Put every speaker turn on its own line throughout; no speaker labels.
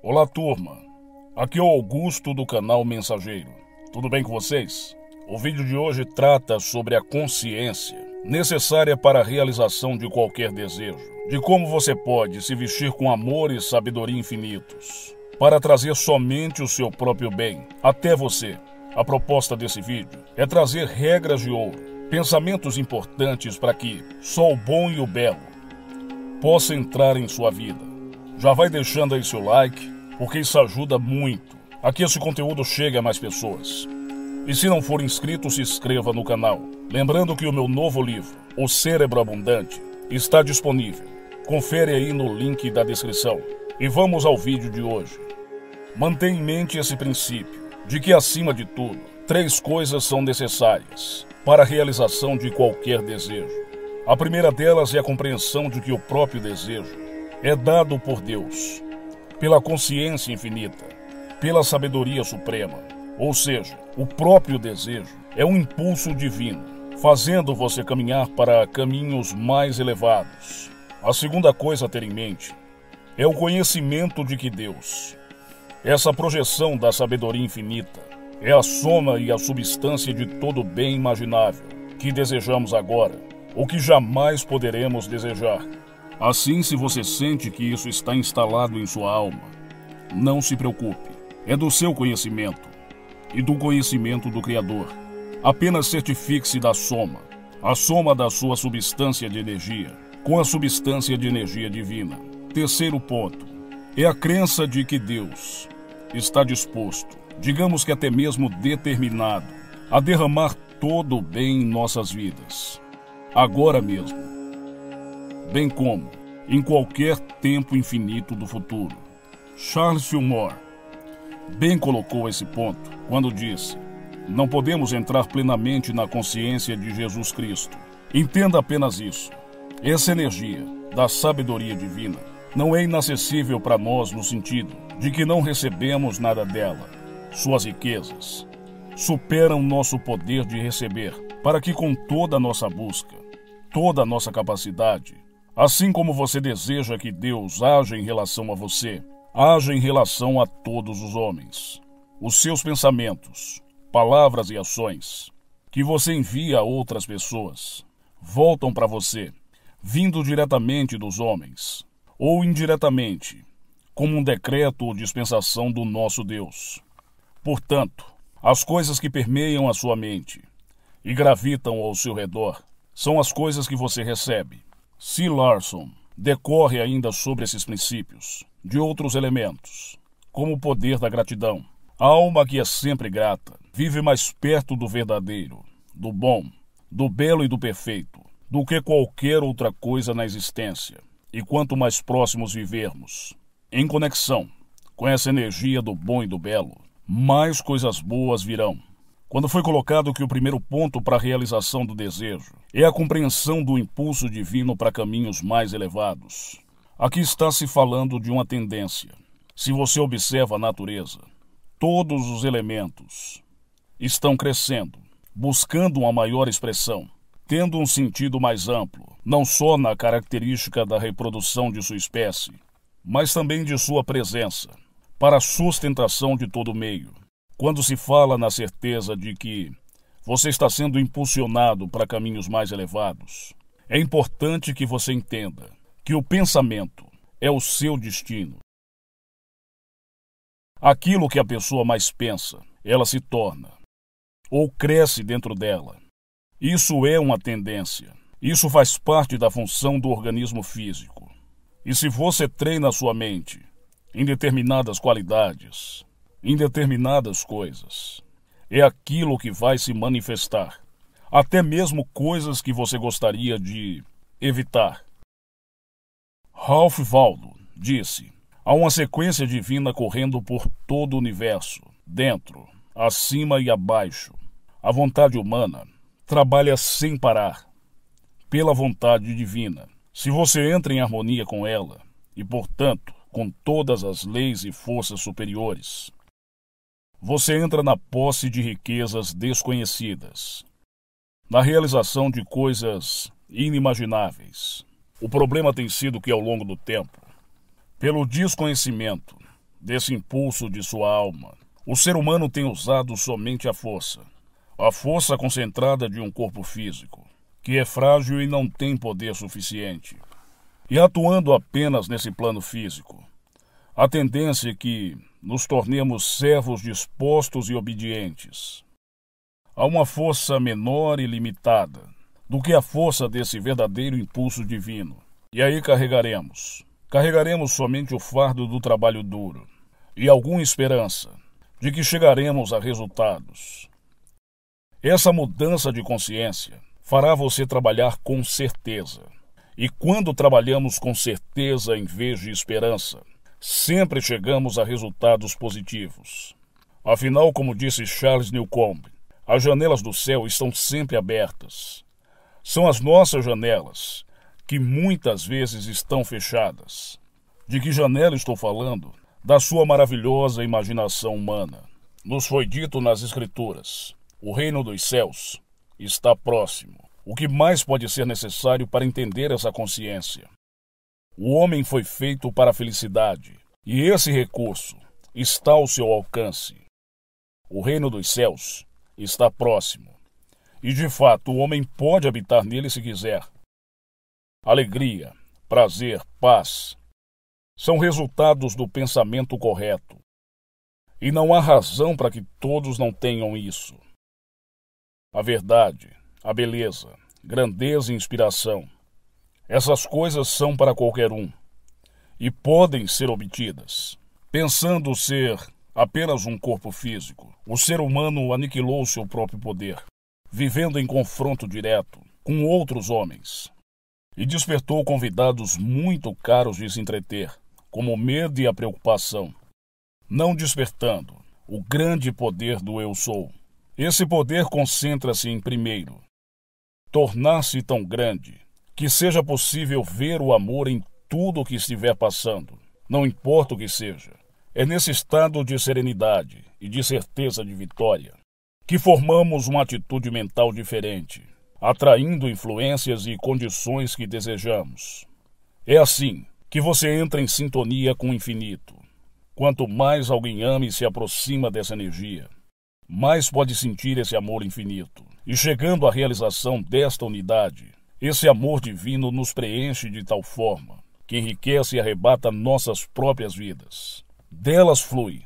Olá, turma. Aqui é o Augusto do canal Mensageiro. Tudo bem com vocês? O vídeo de hoje trata sobre a consciência necessária para a realização de qualquer desejo, de como você pode se vestir com amor e sabedoria infinitos para trazer somente o seu próprio bem até você. A proposta desse vídeo é trazer regras de ouro, pensamentos importantes para que só o bom e o belo possa entrar em sua vida já vai deixando aí seu like, porque isso ajuda muito a que esse conteúdo chegue a mais pessoas. E se não for inscrito, se inscreva no canal. Lembrando que o meu novo livro, O Cérebro Abundante, está disponível. Confere aí no link da descrição. E vamos ao vídeo de hoje. Mantenha em mente esse princípio de que, acima de tudo, três coisas são necessárias para a realização de qualquer desejo. A primeira delas é a compreensão de que o próprio desejo é dado por Deus, pela consciência infinita, pela sabedoria suprema, ou seja, o próprio desejo é um impulso divino, fazendo você caminhar para caminhos mais elevados. A segunda coisa a ter em mente é o conhecimento de que Deus, essa projeção da sabedoria infinita, é a soma e a substância de todo bem imaginável que desejamos agora, ou que jamais poderemos desejar Assim, se você sente que isso está instalado em sua alma, não se preocupe. É do seu conhecimento e do conhecimento do Criador. Apenas certifique-se da soma, a soma da sua substância de energia, com a substância de energia divina. Terceiro ponto é a crença de que Deus está disposto, digamos que até mesmo determinado, a derramar todo o bem em nossas vidas, agora mesmo bem como em qualquer tempo infinito do futuro. Charles Fillmore bem colocou esse ponto quando disse: Não podemos entrar plenamente na consciência de Jesus Cristo. Entenda apenas isso. Essa energia da sabedoria divina não é inacessível para nós no sentido de que não recebemos nada dela. Suas riquezas superam nosso poder de receber, para que com toda a nossa busca, toda a nossa capacidade, Assim como você deseja que Deus haja em relação a você, haja em relação a todos os homens. Os seus pensamentos, palavras e ações que você envia a outras pessoas voltam para você, vindo diretamente dos homens, ou indiretamente, como um decreto ou dispensação do nosso Deus. Portanto, as coisas que permeiam a sua mente e gravitam ao seu redor são as coisas que você recebe C. Larson decorre ainda sobre esses princípios, de outros elementos, como o poder da gratidão. A alma que é sempre grata vive mais perto do verdadeiro, do bom, do belo e do perfeito, do que qualquer outra coisa na existência. E quanto mais próximos vivermos, em conexão com essa energia do bom e do belo, mais coisas boas virão quando foi colocado que o primeiro ponto para a realização do desejo é a compreensão do impulso divino para caminhos mais elevados. Aqui está se falando de uma tendência. Se você observa a natureza, todos os elementos estão crescendo, buscando uma maior expressão, tendo um sentido mais amplo, não só na característica da reprodução de sua espécie, mas também de sua presença, para a sustentação de todo o meio. Quando se fala na certeza de que você está sendo impulsionado para caminhos mais elevados, é importante que você entenda que o pensamento é o seu destino. Aquilo que a pessoa mais pensa, ela se torna, ou cresce dentro dela. Isso é uma tendência. Isso faz parte da função do organismo físico. E se você treina a sua mente em determinadas qualidades, em determinadas coisas. É aquilo que vai se manifestar. Até mesmo coisas que você gostaria de evitar. Ralph Waldo disse: há uma sequência divina correndo por todo o universo, dentro, acima e abaixo. A vontade humana trabalha sem parar, pela vontade divina. Se você entra em harmonia com ela, e portanto com todas as leis e forças superiores, você entra na posse de riquezas desconhecidas, na realização de coisas inimagináveis. O problema tem sido que, ao longo do tempo, pelo desconhecimento desse impulso de sua alma, o ser humano tem usado somente a força. A força concentrada de um corpo físico, que é frágil e não tem poder suficiente. E atuando apenas nesse plano físico, a tendência é que nos tornemos servos dispostos e obedientes a uma força menor e limitada do que a força desse verdadeiro impulso divino. E aí carregaremos. Carregaremos somente o fardo do trabalho duro e alguma esperança de que chegaremos a resultados. Essa mudança de consciência fará você trabalhar com certeza. E quando trabalhamos com certeza em vez de esperança, sempre chegamos a resultados positivos. Afinal, como disse Charles Newcomb, as janelas do céu estão sempre abertas. São as nossas janelas, que muitas vezes estão fechadas. De que janela estou falando? Da sua maravilhosa imaginação humana. Nos foi dito nas Escrituras: o reino dos céus está próximo. O que mais pode ser necessário para entender essa consciência? O homem foi feito para a felicidade, e esse recurso está ao seu alcance. O reino dos céus está próximo, e de fato o homem pode habitar nele se quiser. Alegria, prazer, paz são resultados do pensamento correto. E não há razão para que todos não tenham isso. A verdade, a beleza, grandeza e inspiração essas coisas são para qualquer um e podem ser obtidas. Pensando ser apenas um corpo físico, o ser humano aniquilou seu próprio poder, vivendo em confronto direto com outros homens, e despertou convidados muito caros de se entreter, como o medo e a preocupação, não despertando o grande poder do eu sou. Esse poder concentra-se em primeiro tornar-se tão grande que seja possível ver o amor em tudo o que estiver passando, não importa o que seja. É nesse estado de serenidade e de certeza de vitória que formamos uma atitude mental diferente, atraindo influências e condições que desejamos. É assim que você entra em sintonia com o infinito. Quanto mais alguém ama e se aproxima dessa energia, mais pode sentir esse amor infinito. E chegando à realização desta unidade, esse amor divino nos preenche de tal forma que enriquece e arrebata nossas próprias vidas. Delas flui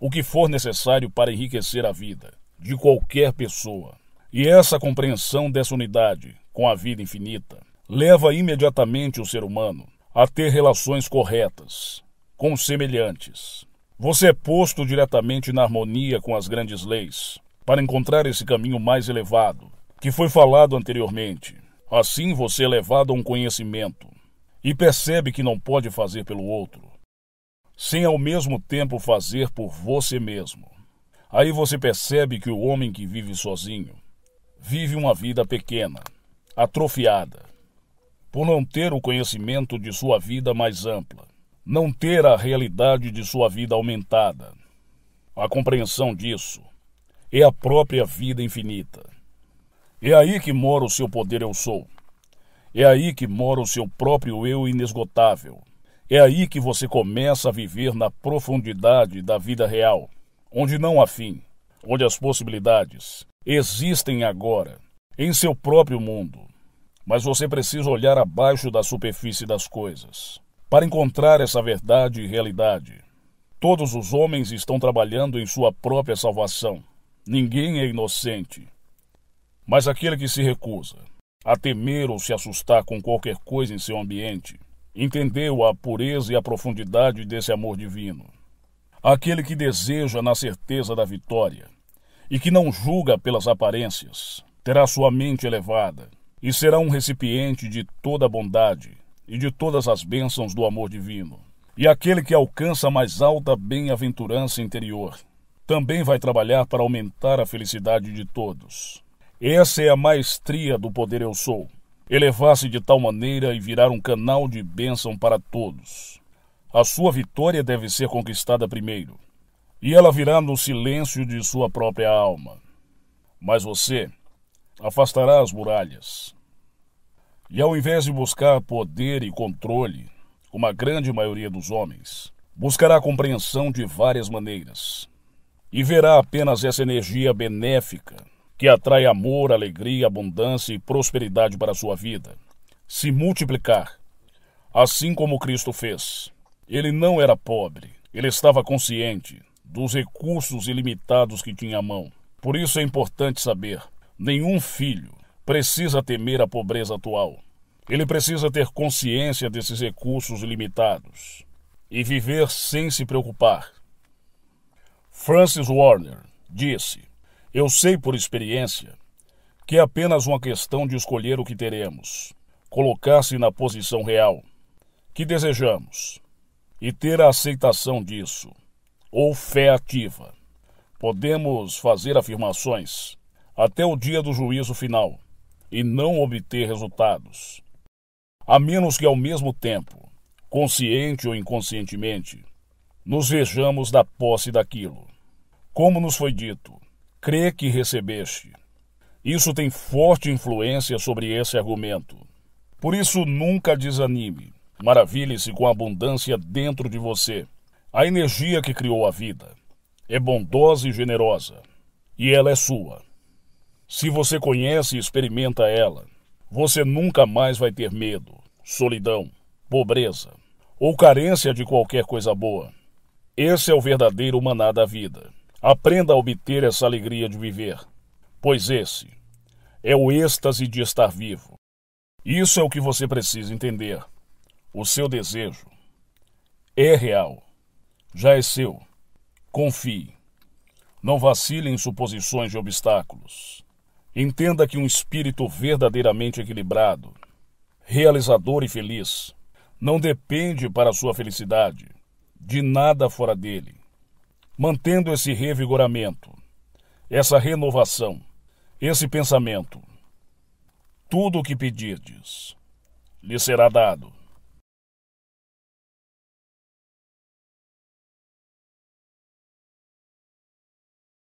o que for necessário para enriquecer a vida de qualquer pessoa. E essa compreensão dessa unidade com a vida infinita leva imediatamente o ser humano a ter relações corretas com semelhantes. Você é posto diretamente na harmonia com as grandes leis para encontrar esse caminho mais elevado que foi falado anteriormente Assim você é levado a um conhecimento e percebe que não pode fazer pelo outro, sem ao mesmo tempo fazer por você mesmo. Aí você percebe que o homem que vive sozinho vive uma vida pequena, atrofiada, por não ter o conhecimento de sua vida mais ampla, não ter a realidade de sua vida aumentada. A compreensão disso é a própria vida infinita. É aí que mora o seu poder eu sou. É aí que mora o seu próprio eu inesgotável. É aí que você começa a viver na profundidade da vida real, onde não há fim, onde as possibilidades existem agora, em seu próprio mundo. Mas você precisa olhar abaixo da superfície das coisas para encontrar essa verdade e realidade. Todos os homens estão trabalhando em sua própria salvação. Ninguém é inocente. Mas aquele que se recusa a temer ou se assustar com qualquer coisa em seu ambiente, entendeu a pureza e a profundidade desse amor divino. Aquele que deseja na certeza da vitória e que não julga pelas aparências, terá sua mente elevada e será um recipiente de toda a bondade e de todas as bênçãos do amor divino. E aquele que alcança a mais alta bem-aventurança interior também vai trabalhar para aumentar a felicidade de todos essa é a maestria do poder eu sou. Elevar-se de tal maneira e virar um canal de bênção para todos. A sua vitória deve ser conquistada primeiro, e ela virá no silêncio de sua própria alma. Mas você afastará as muralhas. E ao invés de buscar poder e controle, como a grande maioria dos homens, buscará compreensão de várias maneiras e verá apenas essa energia benéfica que atrai amor, alegria, abundância e prosperidade para a sua vida. Se multiplicar, assim como Cristo fez. Ele não era pobre, ele estava consciente dos recursos ilimitados que tinha à mão. Por isso é importante saber: nenhum filho precisa temer a pobreza atual. Ele precisa ter consciência desses recursos limitados e viver sem se preocupar. Francis Warner disse: eu sei por experiência que é apenas uma questão de escolher o que teremos, colocar-se na posição real que desejamos e ter a aceitação disso, ou fé ativa. Podemos fazer afirmações até o dia do juízo final e não obter resultados, a menos que ao mesmo tempo, consciente ou inconscientemente, nos vejamos da posse daquilo. Como nos foi dito, crê que recebeste. Isso tem forte influência sobre esse argumento. Por isso, nunca desanime. Maravilhe-se com a abundância dentro de você. A energia que criou a vida é bondosa e generosa, e ela é sua. Se você conhece e experimenta ela, você nunca mais vai ter medo, solidão, pobreza ou carência de qualquer coisa boa. Esse é o verdadeiro maná da vida. Aprenda a obter essa alegria de viver, pois esse é o êxtase de estar vivo. Isso é o que você precisa entender. O seu desejo é real, já é seu. Confie. Não vacile em suposições de obstáculos. Entenda que um espírito verdadeiramente equilibrado, realizador e feliz não depende para sua felicidade de nada fora dele mantendo esse revigoramento, essa renovação, esse pensamento. Tudo o que pedirdes lhe será dado.